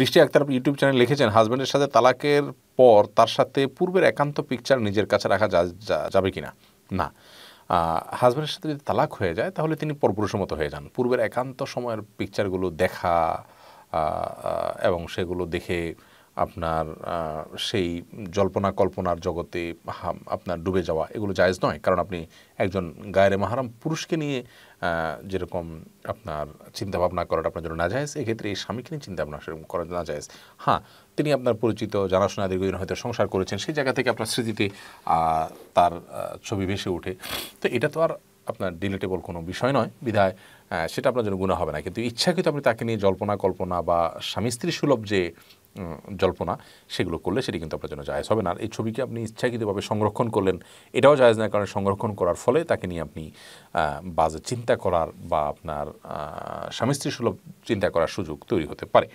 বৃষ্টি Akter YouTube channel লিখেছেন হাজব্যান্ডের সাথে তালাকের পর তার সাথে পূর্বের একান্ত পিকচার নিজের কাছে রাখা যাবে কি না না হাজব্যান্ডের সাথে যদি তালাক হয়ে যায় তাহলে তিনি পরপুরুষের মতো হয়ে যান পূর্বের একান্ত সময়ের পিকচারগুলো দেখা এবং সেগুলো দেখে আপনার সেই জল্পনা কল্পনার জগতে আপনার ডুবে যাওয়া এগুলো জায়জ নয় কারণ আপনি একজন গায়ের মাহারাম পুরুষকে নিয়ে যেরকম আপনার চিন্তাভাবনা করাটা আপনার জন্য না যায়জ এক্ষেত্রে এই স্বামীকে নিয়ে চিন্তাভাবনা সেরকম করা না যায়জ হ্যাঁ তিনি আপনার পরিচিত জানাশোনা দীর্ঘদিন হয়তো সংসার করেছেন সেই জায়গা থেকে আপনার স্মৃতিতে তার ছবি ভেসে ওঠে তো এটা তো আর আপনার ডিলেটেবল কোনো বিষয় নয় বিধায় সেটা আপনার জন্য গুণা হবে না কিন্তু ইচ্ছাকৃত আপনি তাকে নিয়ে জল্পনা কল্পনা বা স্বামী স্ত্রী সুলভ যে জল্পনা সেগুলো করলে সেটি কিন্তু আপনার জন্য জায়জ হবে না আর এই ছবিকে আপনি ইচ্ছাকৃতভাবে সংরক্ষণ করলেন এটাও জায়জ না কারণ সংরক্ষণ করার ফলে তাকে নিয়ে আপনি বাজে চিন্তা করার বা আপনার স্বামী স্ত্রী সুলভ চিন্তা করার সুযোগ তৈরি হতে পারে